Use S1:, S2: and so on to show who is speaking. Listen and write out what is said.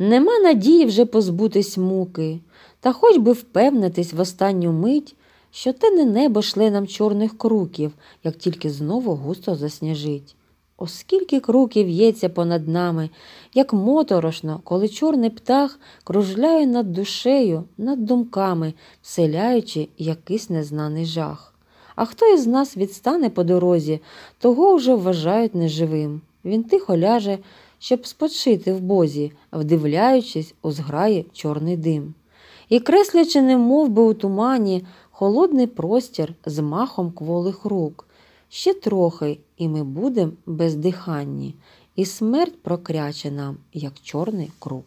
S1: Нема надії вже позбутись муки, та хоч би впевнитись в останню мить, що те не небо шле нам чорних круків, як тільки знову густо засніжить. Оскільки круків в'ється понад нами, як моторошно, коли чорний птах кружляє над душею, над думками, вселяючи якийсь незнаний жах. А хто із нас відстане по дорозі, того вже вважають неживим він тихо ляже, щоб спочити в бозі, вдивляючись у зграї чорний дим. І креслячи, немов би у тумані, холодний простір з махом кволих рук. Ще трохи, і ми будем бездиханні, і смерть прокряче нам, як чорний круг.